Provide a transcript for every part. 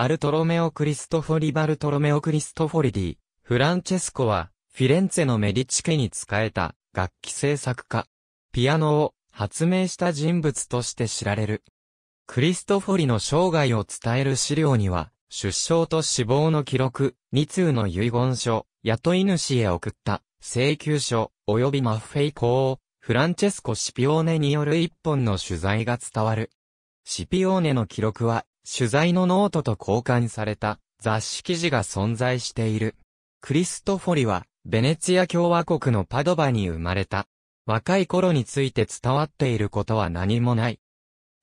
バルトロメオ・クリストフォリ・バルトロメオ・クリストフォリディ、フランチェスコは、フィレンツェのメディチ家に仕えた、楽器制作家。ピアノを発明した人物として知られる。クリストフォリの生涯を伝える資料には、出生と死亡の記録、2通の遺言書、雇い主へ送った請求書、及びマッフェイ公フランチェスコ・シピオーネによる一本の取材が伝わる。シピオーネの記録は取材のノートと交換された雑誌記事が存在している。クリストフォリは、ベネツィア共和国のパドバに生まれた。若い頃について伝わっていることは何もない。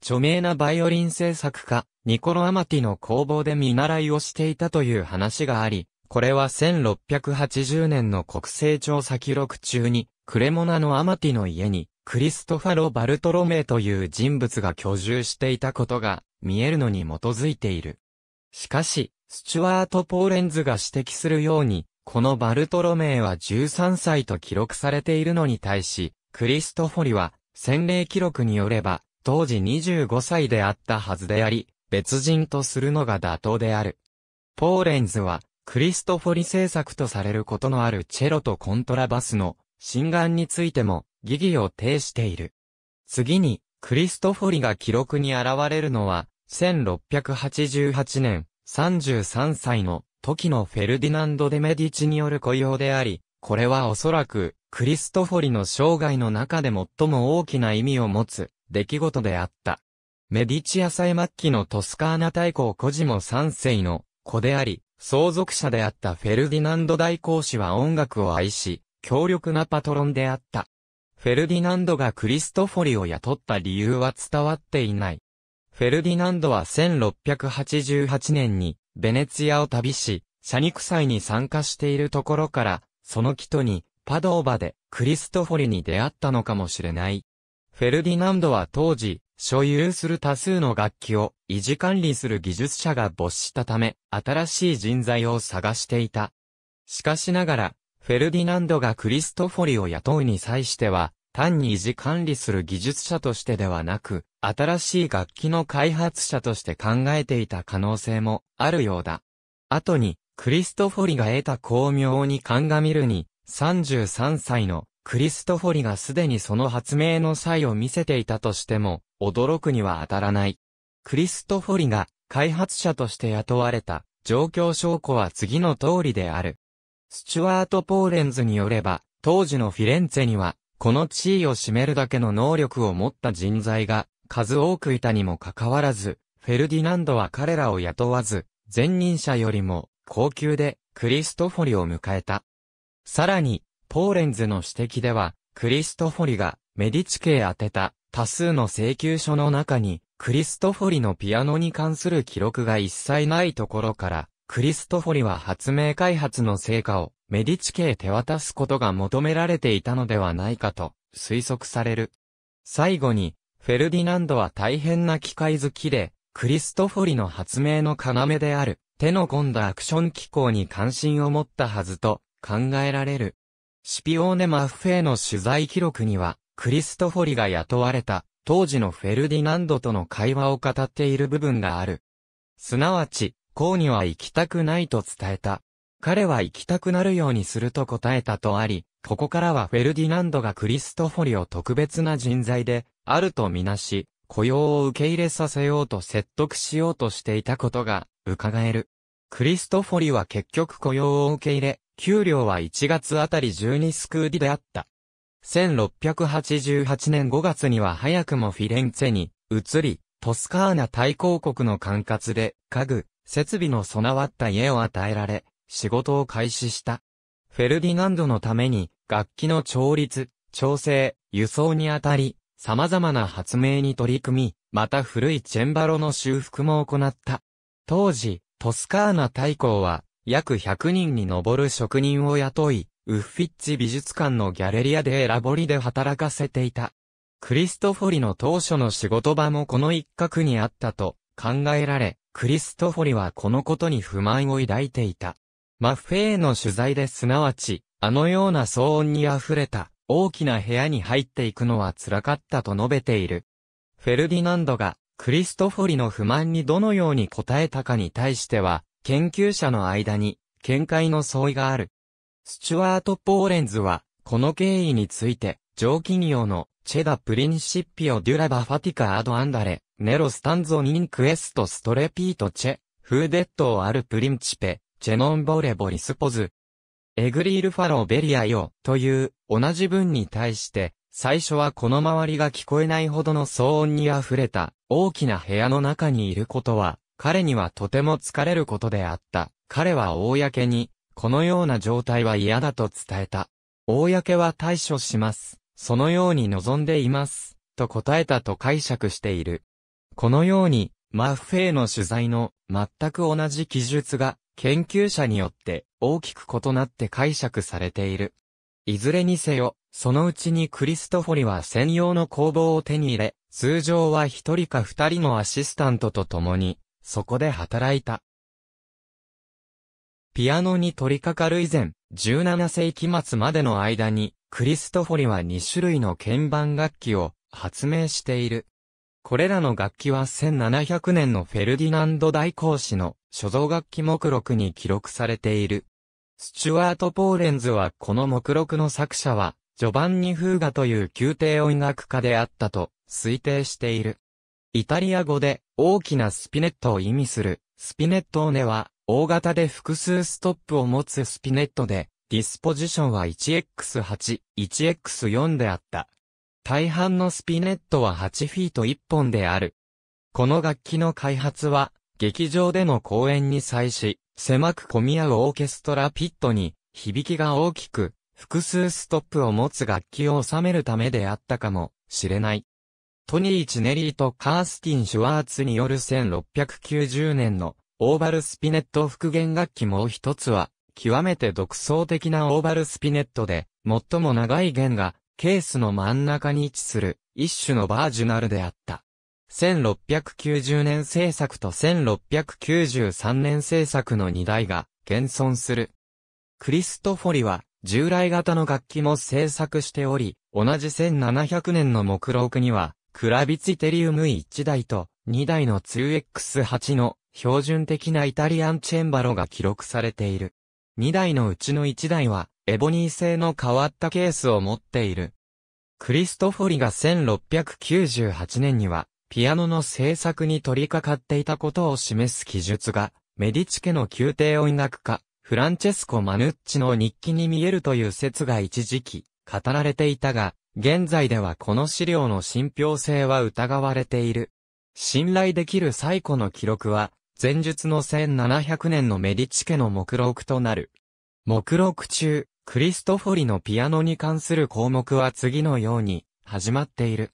著名なバイオリン制作家、ニコロ・アマティの工房で見習いをしていたという話があり、これは1680年の国勢調査記録中に、クレモナのアマティの家にクリストファロ・バルトロメイという人物が居住していたことが見えるのに基づいている。しかし、スチュワート・ポーレンズが指摘するように、このバルトロメイは13歳と記録されているのに対し、クリストフォリは、洗礼記録によれば、当時25歳であったはずであり、別人とするのが妥当である。ポーレンズは、クリストフォリ制作とされることのあるチェロとコントラバスの、心眼についても、疑義を呈している。次に、クリストフォリが記録に現れるのは、1688年、33歳の時のフェルディナンド・デ・メディチによる雇用であり、これはおそらく、クリストフォリの生涯の中で最も大きな意味を持つ、出来事であった。メディチア祭末期のトスカーナ大公コジモ3世の子であり、相続者であったフェルディナンド大公子は音楽を愛し、強力なパトロンであった。フェルディナンドがクリストフォリを雇った理由は伝わっていない。フェルディナンドは1688年にベネツィアを旅し、ニ肉祭に参加しているところから、その人にパドーバでクリストフォリに出会ったのかもしれない。フェルディナンドは当時、所有する多数の楽器を維持管理する技術者が没したため、新しい人材を探していた。しかしながら、フェルディナンドがクリストフォリを雇うに際しては、単に維持管理する技術者としてではなく、新しい楽器の開発者として考えていた可能性もあるようだ。後に、クリストフォリが得た巧妙に鑑みるに、33歳のクリストフォリがすでにその発明の際を見せていたとしても、驚くには当たらない。クリストフォリが開発者として雇われた状況証拠は次の通りである。スチュワート・ポーレンズによれば、当時のフィレンツェにはこの地位を占めるだけの能力を持った人材が数多くいたにもかかわらず、フェルディナンドは彼らを雇わず、前任者よりも高級でクリストフォリを迎えた。さらに、ポーレンズの指摘では、クリストフォリがメディチ家へ当てた多数の請求書の中に、クリストフォリのピアノに関する記録が一切ないところから、クリストフォリは発明開発の成果をメディチ家へ手渡すことが求められていたのではないかと推測される。最後に、フェルディナンドは大変な機械好きで、クリストフォリの発明の要である、手の込んだアクション機構に関心を持ったはずと考えられる。シピオーネ・マッフェイの取材記録には、クリストフォリが雇われた、当時のフェルディナンドとの会話を語っている部分がある。すなわち、こうには行きたくないと伝えた。彼は行きたくなるようにすると答えたとあり、ここからはフェルディナンドがクリストフォリを特別な人材で、あるとみなし、雇用を受け入れさせようと説得しようとしていたことが、伺える。クリストフォリは結局雇用を受け入れ、給料は1月あたり12スクーディであった。1688年5月には早くもフィレンツェに移り、トスカーナ大公国の管轄で家具、設備の備わった家を与えられ、仕事を開始した。フェルディナンドのために、楽器の調律、調整、輸送にあたり、様々な発明に取り組み、また古いチェンバロの修復も行った。当時、トスカーナ大公は、約100人に上る職人を雇い、ウッフィッチ美術館のギャレリアでラボリで働かせていた。クリストフォリの当初の仕事場もこの一角にあったと考えられ、クリストフォリはこのことに不満を抱いていた。マッフェーの取材ですなわち、あのような騒音に溢れた大きな部屋に入っていくのは辛かったと述べている。フェルディナンドがクリストフォリの不満にどのように答えたかに対しては、研究者の間に見解の相違がある。スチュワート・ポーレンズは、この経緯について、上記業のチェダ・プリンシッピオ・デュラバ・ファティカ・アド・アンダレ、ネロ・スタンゾ・ニン・クエスト・ストレピート・チェ、フーデット・アル・プリンチペ、ジェノンボレボリスポズ。エグリールファローベリアよ、という、同じ文に対して、最初はこの周りが聞こえないほどの騒音に溢れた、大きな部屋の中にいることは、彼にはとても疲れることであった。彼は公に、このような状態は嫌だと伝えた。公は対処します。そのように望んでいます。と答えたと解釈している。このように、マッフェイの取材の全く同じ記述が研究者によって大きく異なって解釈されている。いずれにせよ、そのうちにクリストフォリは専用の工房を手に入れ、通常は一人か二人のアシスタントと共に、そこで働いた。ピアノに取り掛かる以前、17世紀末までの間に、クリストフォリは2種類の鍵盤楽器を発明している。これらの楽器は1700年のフェルディナンド大公使の所蔵楽器目録に記録されている。スチュワート・ポーレンズはこの目録の作者は、ジョバンニ・フーガという宮廷音楽家であったと推定している。イタリア語で大きなスピネットを意味するスピネットオネは大型で複数ストップを持つスピネットでディスポジションは 1x8、1x4 であった。大半のスピネットは8フィート1本である。この楽器の開発は劇場での公演に際し、狭く混み合うオーケストラピットに、響きが大きく、複数ストップを持つ楽器を収めるためであったかもしれない。トニー・チネリーとカースティン・シュワーツによる1690年のオーバルスピネット復元楽器もう一つは、極めて独創的なオーバルスピネットで、最も長い弦が、ケースの真ん中に位置する、一種のバージュナルであった。1690年製作と1693年製作の2台が現存する。クリストフォリは従来型の楽器も製作しており、同じ1700年の目録には、クラビツィテリウム1台と2台の 2X8 の標準的なイタリアンチェンバロが記録されている。2台のうちの1台は、エボニー製の変わったケースを持っている。クリストフォリが1698年には、ピアノの制作に取り掛かっていたことを示す記述が、メディチ家の宮廷音楽家、フランチェスコ・マヌッチの日記に見えるという説が一時期、語られていたが、現在ではこの資料の信憑性は疑われている。信頼できる最古の記録は、前述の1700年のメディチ家の目録となる。目録中、クリストフォリのピアノに関する項目は次のように、始まっている。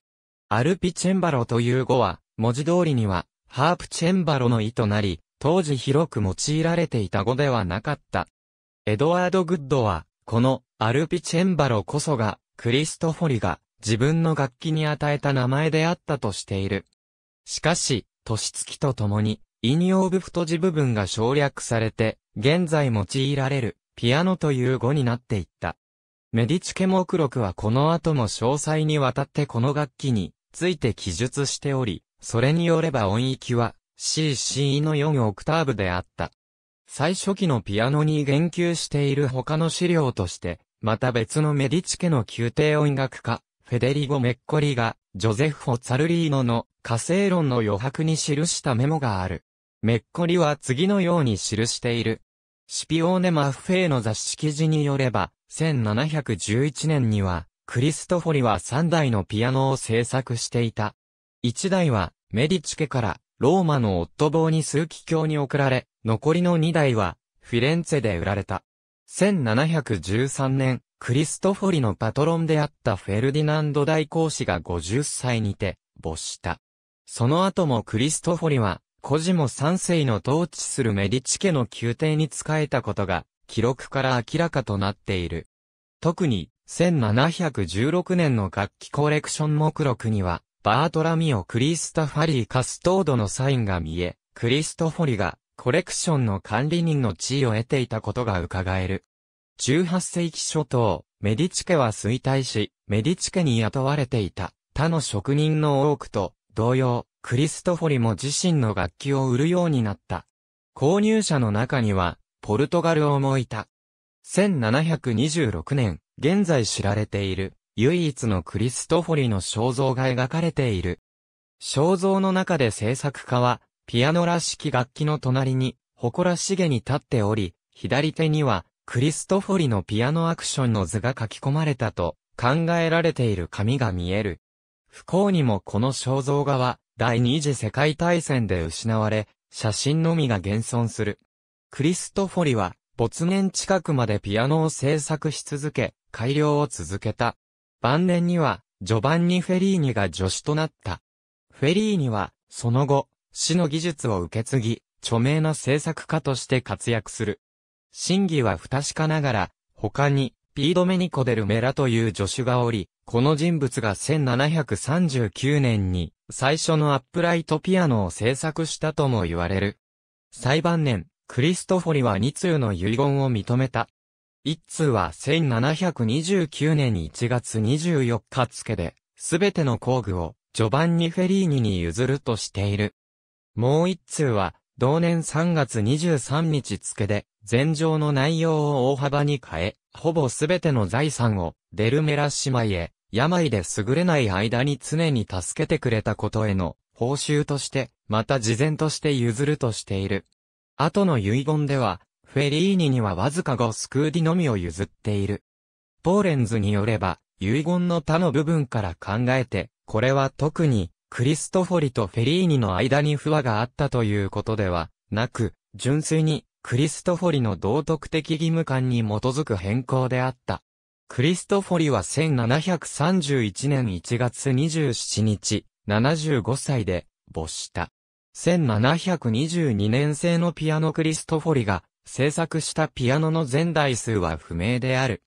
アルピチェンバロという語は、文字通りには、ハープチェンバロの意となり、当時広く用いられていた語ではなかった。エドワード・グッドは、このアルピチェンバロこそが、クリストフォリが自分の楽器に与えた名前であったとしている。しかし、年月とともに、引用部太字部分が省略されて、現在用いられる、ピアノという語になっていった。メディチ家目録はこの後も詳細にわたってこの楽器について記述しており、それによれば音域は CC の4オクターブであった。最初期のピアノに言及している他の資料として、また別のメディチ家の宮廷音楽家、フェデリゴ・メッコリが、ジョゼフ・ホ・ツァルリーノの火星論の余白に記したメモがある。メッコリは次のように記している。シピオーネ・マッフェイの雑誌記事によれば、1711年には、クリストフォリは3台のピアノを制作していた。1台は、メディチ家から、ローマのオットボーニに送られ、残りの2台は、フィレンツェで売られた。1713年、クリストフォリのパトロンであったフェルディナンド大公子が50歳にて、没した。その後もクリストフォリは、コジモ3世の統治するメディチ家の宮廷に仕えたことが、記録から明らかとなっている。特に、1716年の楽器コレクション目録には、バートラミオ・クリスタファリー・カストードのサインが見え、クリストフォリがコレクションの管理人の地位を得ていたことが伺える。18世紀初頭、メディチ家は衰退し、メディチ家に雇われていた他の職人の多くと同様、クリストフォリも自身の楽器を売るようになった。購入者の中には、ポルトガルをもいた。1726年、現在知られている、唯一のクリストフォリの肖像が描かれている。肖像の中で制作家は、ピアノらしき楽器の隣に、誇らしげに立っており、左手には、クリストフォリのピアノアクションの図が書き込まれたと考えられている紙が見える。不幸にもこの肖像画は第二次世界大戦で失われ、写真のみが現存する。クリストフォリは没年近くまでピアノを制作し続け、改良を続けた。晩年には、序盤にフェリーニが助手となった。フェリーニは、その後、死の技術を受け継ぎ、著名な制作家として活躍する。真偽は不確かながら、他に、ピードメニコ・デルメラという助手がおり、この人物が1739年に最初のアップライトピアノを制作したとも言われる。最晩年、クリストフォリは2通の遺言を認めた。1通は1729年1月24日付で、すべての工具をジョバンニ・フェリーニに譲るとしている。もう1通は、同年3月23日付で、前条の内容を大幅に変え、ほぼすべての財産をデルメラ姉妹へ、病で優れない間に常に助けてくれたことへの報酬として、また事前として譲るとしている。後の遺言では、フェリーニにはわずか5スクーディのみを譲っている。ポーレンズによれば、遺言の他の部分から考えて、これは特に、クリストフォリとフェリーニの間に不和があったということでは、なく、純粋に、クリストフォリの道徳的義務感に基づく変更であった。クリストフォリは1731年1月27日、75歳で、没した。1722年製のピアノクリストフォリが制作したピアノの全台数は不明である。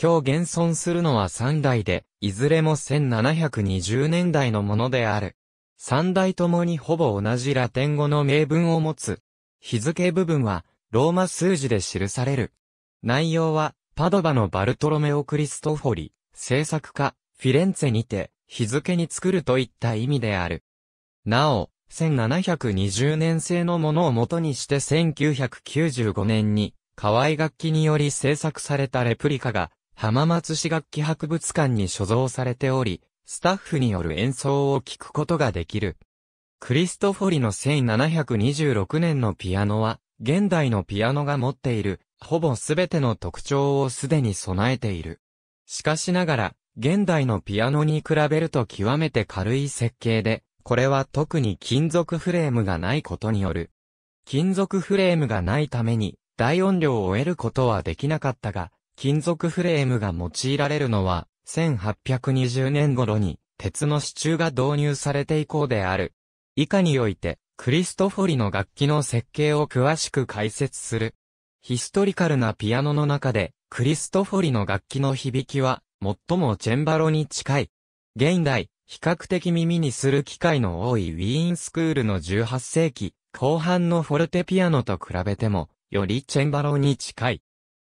今日現存するのは3台で、いずれも1720年代のものである。3台ともにほぼ同じラテン語の名文を持つ。日付部分は、ローマ数字で記される。内容は、パドバのバルトロメオ・クリストフォリ、制作家、フィレンツェにて、日付に作るといった意味である。なお、1720年製のものを元にして1995年に、河合楽器により制作されたレプリカが、浜松市楽器博物館に所蔵されており、スタッフによる演奏を聞くことができる。クリストフォリの1726年のピアノは、現代のピアノが持っている、ほぼすべての特徴をすでに備えている。しかしながら、現代のピアノに比べると極めて軽い設計で、これは特に金属フレームがないことによる。金属フレームがないために大音量を得ることはできなかったが、金属フレームが用いられるのは1820年頃に鉄の支柱が導入されて以降である。以下において、クリストフォリの楽器の設計を詳しく解説する。ヒストリカルなピアノの中で、クリストフォリの楽器の響きは、最もチェンバロに近い。現代、比較的耳にする機会の多いウィーンスクールの18世紀後半のフォルテピアノと比べても、よりチェンバロに近い。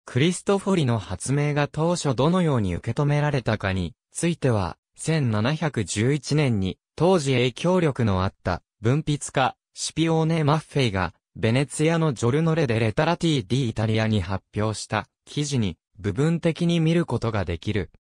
クリストフォリの発明が当初どのように受け止められたかについては、1711年に当時影響力のあった文筆家シピオーネ・マッフェイがベネツィアのジョルノレでレタラティ・ディ・イタリアに発表した記事に部分的に見ることができる。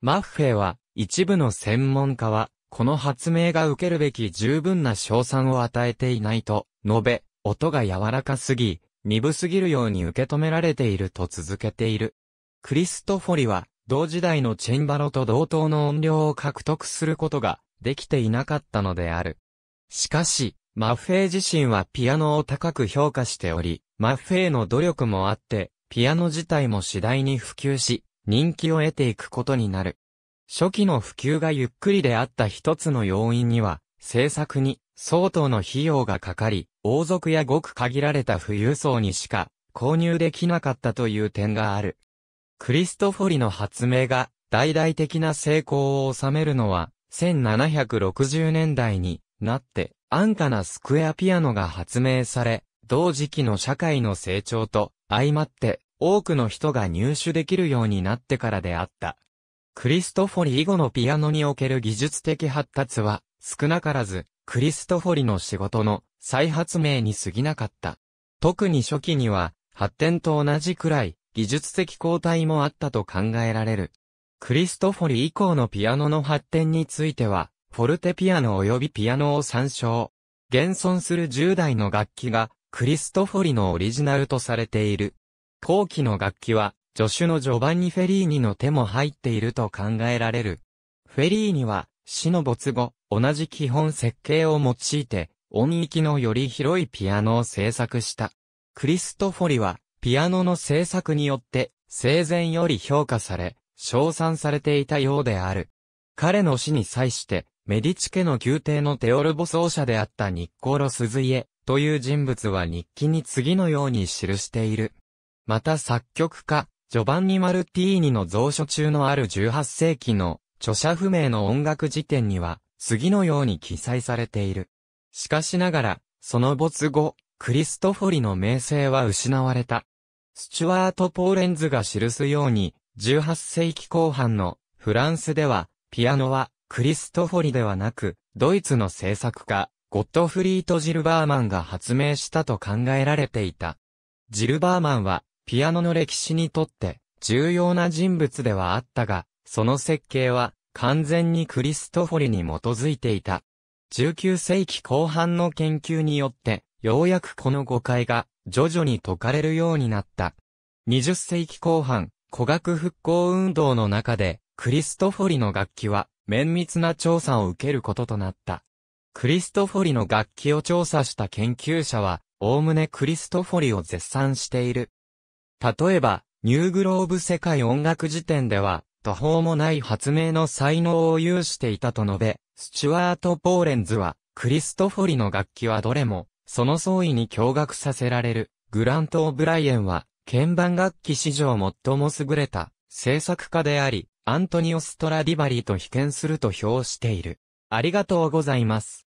マッフェイは一部の専門家は、この発明が受けるべき十分な賞賛を与えていないと、述べ、音が柔らかすぎ、鈍すぎるように受け止められていると続けている。クリストフォリは、同時代のチェンバロと同等の音量を獲得することができていなかったのである。しかし、マッフェイ自身はピアノを高く評価しており、マッフェイの努力もあって、ピアノ自体も次第に普及し、人気を得ていくことになる。初期の普及がゆっくりであった一つの要因には、制作に相当の費用がかかり、王族やごく限られた富裕層にしか購入できなかったという点がある。クリストフォリの発明が大々的な成功を収めるのは、1760年代になって安価なスクエアピアノが発明され、同時期の社会の成長と相まって多くの人が入手できるようになってからであった。クリストフォリ以後のピアノにおける技術的発達は、少なからず、クリストフォリの仕事の再発明に過ぎなかった。特に初期には、発展と同じくらい、技術的交代もあったと考えられる。クリストフォリ以降のピアノの発展については、フォルテピアノ及びピアノを参照。現存する10代の楽器が、クリストフォリのオリジナルとされている。後期の楽器は、助手のジョバンニ・フェリーニの手も入っていると考えられる。フェリーニは、死の没後、同じ基本設計を用いて、音域のより広いピアノを制作した。クリストフォリは、ピアノの制作によって、生前より評価され、称賛されていたようである。彼の死に際して、メディチ家の宮廷のテオルボ奏者であったニッコロ・スズイエという人物は日記に次のように記している。また作曲家、ジョバンニ・マルティーニの蔵書中のある18世紀の著者不明の音楽辞典には、次のように記載されている。しかしながら、その没後、クリストフォリの名声は失われた。スチュワート・ポーレンズが記すように、18世紀後半のフランスでは、ピアノはクリストフォリではなく、ドイツの制作家、ゴットフリート・ジルバーマンが発明したと考えられていた。ジルバーマンは、ピアノの歴史にとって重要な人物ではあったが、その設計は完全にクリストフォリに基づいていた。19世紀後半の研究によって、ようやくこの誤解が徐々に解かれるようになった。20世紀後半、古学復興運動の中で、クリストフォリの楽器は綿密な調査を受けることとなった。クリストフォリの楽器を調査した研究者は、おおむねクリストフォリを絶賛している。例えば、ニューグローブ世界音楽辞典では、途方もない発明の才能を有していたと述べ、スチュワート・ポーレンズは、クリストフォリの楽器はどれも、その創意に驚愕させられる。グラント・オブライエンは、鍵盤楽器史上最も優れた制作家であり、アントニオ・ストラディバリーと比見すると評している。ありがとうございます。